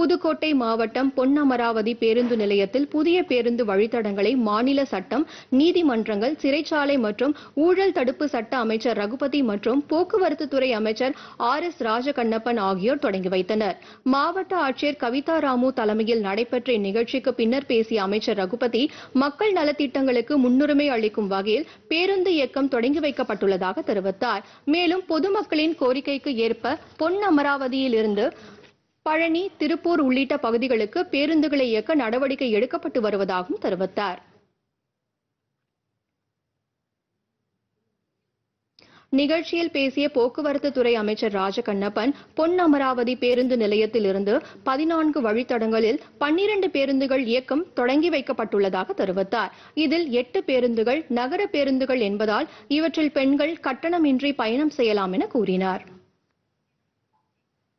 புதுக்கோட்டை மாவட்டம் பொன்னமராவதி பேருந்து நிலையத்தில் புதிய பேருந்து வழித்தடங்களை மாநில சட்டம் நீதிமன்றங்கள் சிறைச்சாலை மற்றும் ஊழல் தடுப்பு சட்ட அமைச்சர் ரகுபதி மற்றும் போக்குவரத்து துறை அமைச்சர் ஆர் எஸ் ராஜகண்ணப்பன் ஆகியோர் தொடங்கி வைத்தனர் மாவட்ட ஆட்சியர் கவிதா ராமு தலைமையில் நடைபெற்ற இந்நிகழ்ச்சிக்கு பின்னர் பேசிய அமைச்சர் ரகுபதி மக்கள் நலத்திட்டங்களுக்கு முன்னுரிமை அளிக்கும் வகையில் பேருந்து இயக்கம் தொடங்கி வைக்கப்பட்டுள்ளதாக தெரிவித்தார் மேலும் பொதுமக்களின் கோரிக்கைக்கு ஏற்ப பொன்னமராவதியிலிருந்து இருந்து பழனி திருப்பூர் உள்ளிட்ட பகுதிகளுக்கு பேருந்துகளை இயக்க நடவடிக்கை எடுக்கப்பட்டு வருவதாகவும் தெரிவித்தார் நிகழ்ச்சியில் பேசிய போக்குவரத்து துறை அமைச்சர் ராஜகண்ணப்பன் பொன் அமராவதி பேருந்து நிலையத்திலிருந்து பதினான்கு வழித்தடங்களில் பன்னிரண்டு பேருந்துகள் இயக்கம் தொடங்கி வைக்கப்பட்டுள்ளதாக தெரிவித்தார் இதில் எட்டு பேருந்துகள் நகர பேருந்துகள் என்பதால் இவற்றில் பெண்கள் கட்டணமின்றி பயணம் செய்யலாம் என கூறினார்